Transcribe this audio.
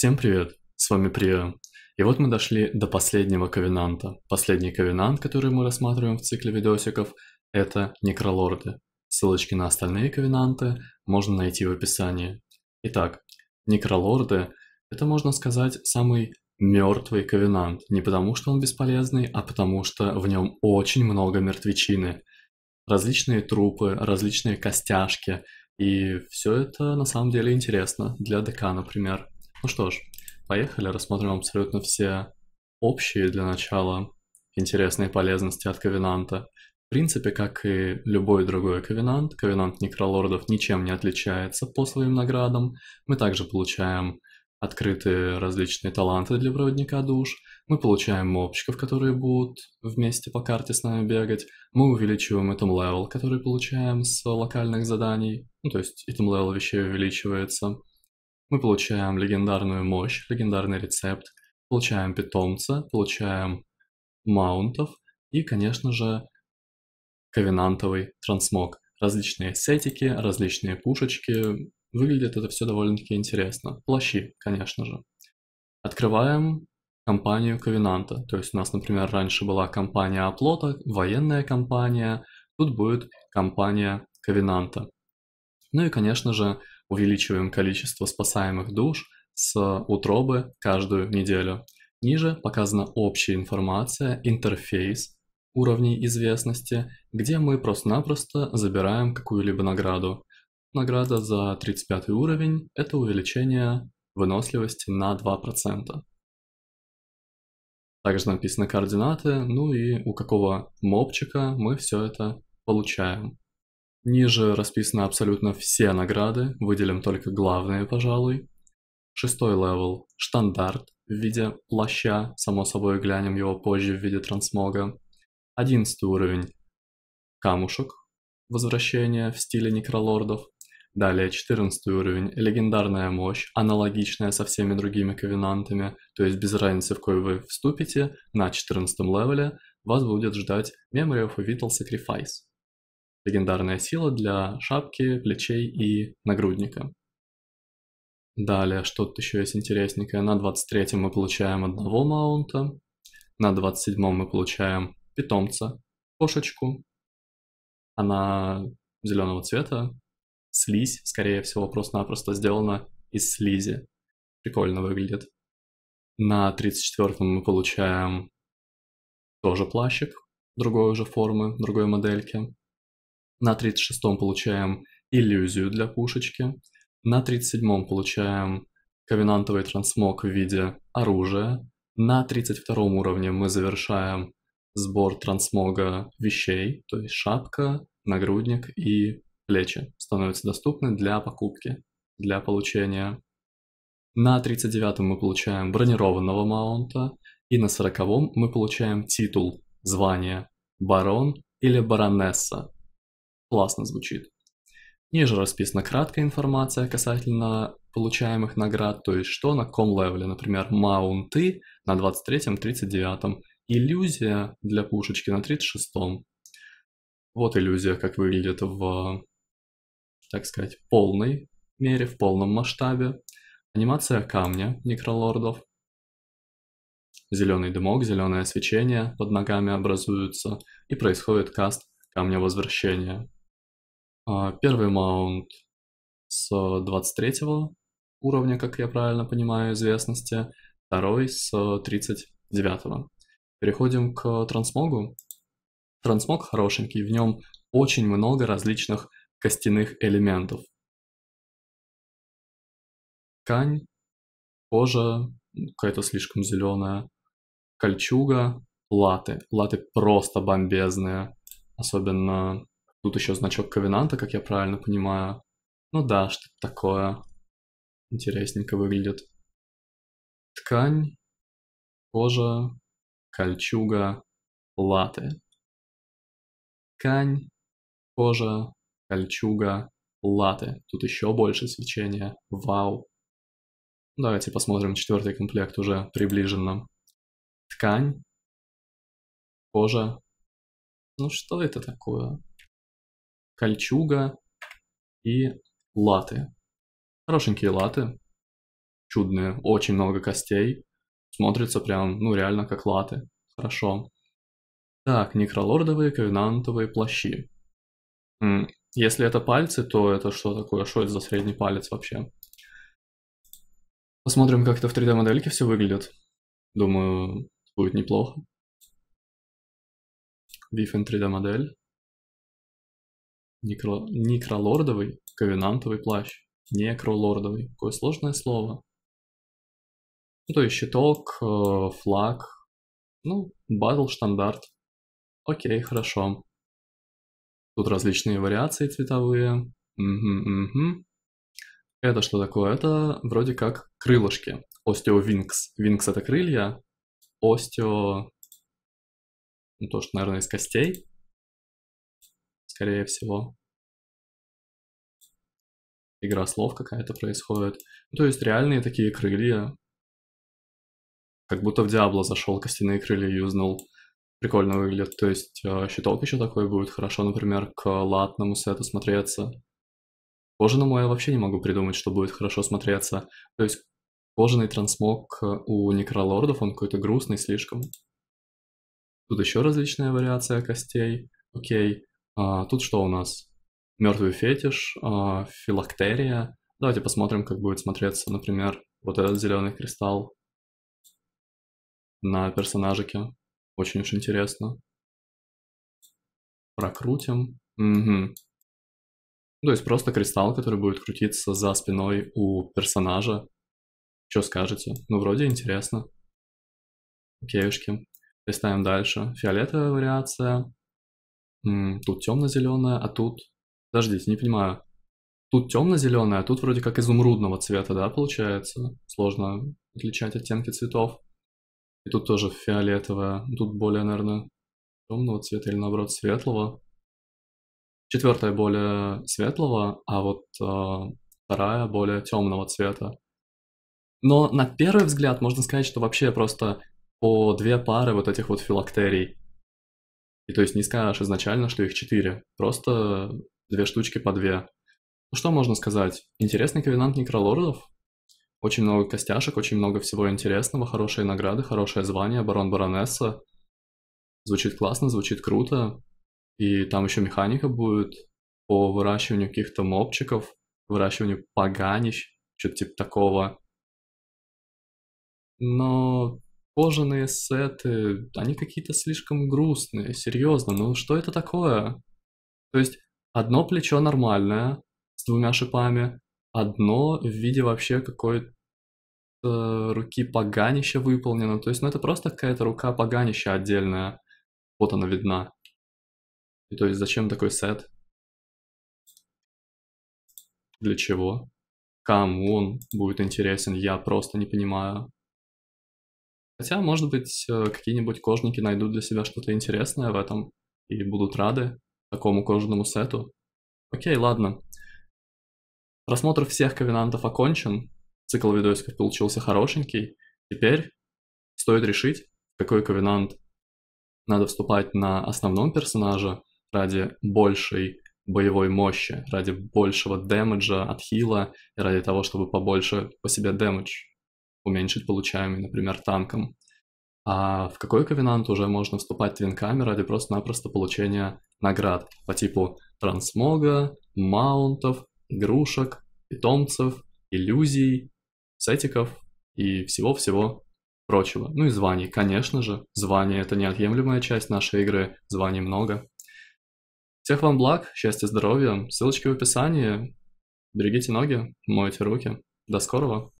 Всем привет, с вами Прия. И вот мы дошли до последнего ковенанта. Последний ковенант, который мы рассматриваем в цикле видосиков, это некролорды. Ссылочки на остальные ковенанты можно найти в описании. Итак, некролорды – это, можно сказать, самый мертвый ковенант. Не потому, что он бесполезный, а потому, что в нем очень много мертвечины. Различные трупы, различные костяшки. И все это на самом деле интересно для ДК, например. Ну что ж, поехали, рассмотрим абсолютно все общие для начала интересные полезности от Ковенанта. В принципе, как и любой другой ковенант, ковенант некролордов ничем не отличается по своим наградам. Мы также получаем открытые различные таланты для проводника душ, мы получаем мопчиков, которые будут вместе по карте с нами бегать, мы увеличиваем этом левел, который получаем с локальных заданий, ну то есть этом левел вещей увеличивается – мы получаем легендарную мощь, легендарный рецепт, получаем питомца, получаем маунтов и, конечно же, ковенантовый трансмог. Различные сетики, различные пушечки. Выглядит это все довольно-таки интересно. Плащи, конечно же. Открываем компанию Ковенанта. То есть у нас, например, раньше была компания Оплота, военная компания, тут будет компания Ковенанта. Ну и, конечно же, увеличиваем количество спасаемых душ с утробы каждую неделю. Ниже показана общая информация, интерфейс уровней известности, где мы просто-напросто забираем какую-либо награду. Награда за 35 уровень – это увеличение выносливости на 2%. Также написаны координаты, ну и у какого мобчика мы все это получаем. Ниже расписаны абсолютно все награды, выделим только главные, пожалуй. Шестой левел – штандарт в виде плаща, само собой глянем его позже в виде трансмога. Одиннадцатый уровень – камушек, возвращение в стиле некролордов. Далее четырнадцатый уровень, легендарная мощь, аналогичная со всеми другими ковенантами, то есть без разницы в кой вы вступите, на четырнадцатом левеле вас будет ждать Memory of a Vital Sacrifice легендарная сила для шапки, плечей и нагрудника. Далее, что тут еще есть интересненькое. На 23 мы получаем одного маунта. На 27 мы получаем питомца, кошечку. Она зеленого цвета. Слизь, скорее всего, просто-напросто сделана из слизи. Прикольно выглядит. На 34 мы получаем тоже плащик другой уже формы, другой модельки. На 36-м получаем иллюзию для пушечки. На 37-м получаем ковенантовый трансмог в виде оружия. На 32-м уровне мы завершаем сбор трансмога вещей, то есть шапка, нагрудник и плечи становятся доступны для покупки, для получения. На 39-м мы получаем бронированного маунта, и на 40-м мы получаем титул, звание барон или баронесса классно звучит. Ниже расписана краткая информация касательно получаемых наград, то есть что на ком левеле, например, маунты на 23-м, 39-м, иллюзия для пушечки на 36-м. Вот иллюзия, как выглядит в, так сказать, полной мере, в полном масштабе. Анимация камня некролордов. Зеленый дымок, зеленое свечение под ногами образуются и происходит каст камня возвращения. А, первый маунт с 23 уровня, как я правильно понимаю, известности, второй с 39. -го. Переходим к трансмогу. Трансмог хорошенький, в нем очень много различных костяных элементов. Ткань, кожа, какая-то слишком зеленая, кольчуга, латы. Латы просто бомбезные, особенно Тут еще значок Ковенанта, как я правильно понимаю. Ну да, что-то такое. Интересненько выглядит. Ткань, кожа, кольчуга, латы. Ткань, кожа, кольчуга, латы. Тут еще больше свечения. Вау. Давайте посмотрим четвертый комплект уже приближенно. Ткань, кожа. Ну что это такое? кольчуга и латы. Хорошенькие латы, чудные, очень много костей. Смотрится прям, ну реально как латы. Хорошо. Так, некролордовые ковенантовые плащи. Если это пальцы, то это что такое? Что это за средний палец вообще? Посмотрим, как это в 3D-модельке все выглядит. Думаю, будет неплохо. Вифен 3D-модель. Некро... Некролордовый ковенантовый плащ. Некролордовый. Какое сложное слово. Ну, то есть щиток, э, флаг. Ну, батл стандарт Окей, хорошо. Тут различные вариации цветовые. Угу, угу. Это что такое? Это вроде как крылышки. Остеовинкс. Винкс это крылья. Остео... Ну, то, что, наверное, из костей скорее всего. Игра слов какая-то происходит. Ну, то есть реальные такие крылья. Как будто в Диабло зашел, костяные крылья юзнул. Прикольно выглядит. То есть э, щиток еще такой будет хорошо, например, к латному сету смотреться. Кожаному я вообще не могу придумать, что будет хорошо смотреться. То есть кожаный трансмог э, у некролордов, он какой-то грустный слишком. Тут еще различная вариация костей. Окей. А, тут что у нас? Мертвый фетиш, а, филактерия. Давайте посмотрим, как будет смотреться, например, вот этот зеленый кристалл на персонажике. Очень уж интересно. Прокрутим. Угу. То есть просто кристалл, который будет крутиться за спиной у персонажа. Что скажете? Ну, вроде интересно. Окейушки. Листаем дальше. Фиолетовая вариация тут темно-зеленая, а тут... Подождите, не понимаю. Тут темно-зеленая, а тут вроде как изумрудного цвета, да, получается? Сложно отличать оттенки цветов. И тут тоже фиолетовая. Тут более, наверное, темного цвета или наоборот светлого. Четвертая более светлого, а вот э, вторая более темного цвета. Но на первый взгляд можно сказать, что вообще просто по две пары вот этих вот филактерий. И то есть не скажешь изначально, что их четыре, просто две штучки по две. Ну что можно сказать? Интересный ковенант некролордов. Очень много костяшек, очень много всего интересного, хорошие награды, хорошее звание, барон-баронесса. Звучит классно, звучит круто. И там еще механика будет по выращиванию каких-то мопчиков, выращиванию поганищ, что-то типа такого. Но кожаные сеты, они какие-то слишком грустные, серьезно, ну что это такое? То есть одно плечо нормальное, с двумя шипами, одно в виде вообще какой-то руки поганища выполнено, то есть ну это просто какая-то рука поганища отдельная, вот она видна. И то есть зачем такой сет? Для чего? Кому он будет интересен, я просто не понимаю. Хотя, может быть, э, какие-нибудь кожники найдут для себя что-то интересное в этом и будут рады такому кожаному сету. Окей, ладно. Просмотр всех ковенантов окончен, цикл видосиков получился хорошенький. Теперь стоит решить, какой ковенант надо вступать на основном персонаже ради большей боевой мощи, ради большего дэмэджа от хила и ради того, чтобы побольше по себе дэмэдж уменьшить получаемый, например, танком. А в какой ковенант уже можно вступать твинками ради просто-напросто получения наград по типу трансмога, маунтов, игрушек, питомцев, иллюзий, сетиков и всего-всего прочего. Ну и званий, конечно же. Звания — это неотъемлемая часть нашей игры, званий много. Всех вам благ, счастья, здоровья, ссылочки в описании. Берегите ноги, мойте руки. До скорого!